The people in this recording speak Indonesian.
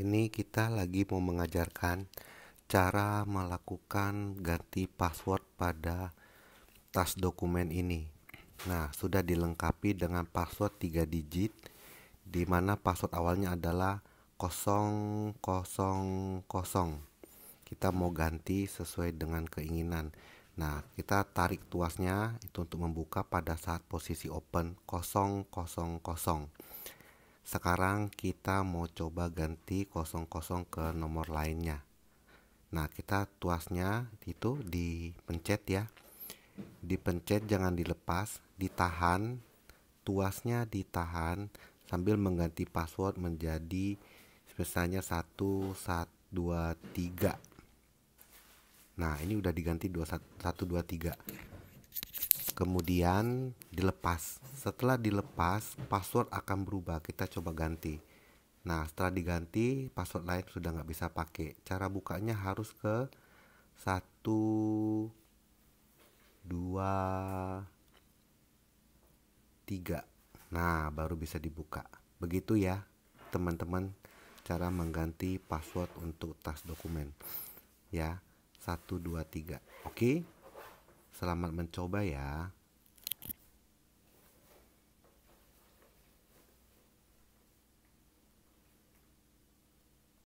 ini kita lagi mau mengajarkan cara melakukan ganti password pada tas dokumen ini. Nah, sudah dilengkapi dengan password 3 digit di mana password awalnya adalah 000. Kita mau ganti sesuai dengan keinginan. Nah, kita tarik tuasnya itu untuk membuka pada saat posisi open 000 sekarang kita mau coba ganti 00 ke nomor lainnya. Nah, kita tuasnya itu dipencet ya. Dipencet jangan dilepas, ditahan, tuasnya ditahan sambil mengganti password menjadi misalnya 1 1 2 3. Nah, ini udah diganti 1 2 3 kemudian dilepas setelah dilepas password akan berubah kita coba ganti nah setelah diganti password lain sudah nggak bisa pakai cara bukanya harus ke satu dua tiga nah baru bisa dibuka begitu ya teman-teman cara mengganti password untuk tas dokumen ya 1 2 3 oke okay? Selamat mencoba ya.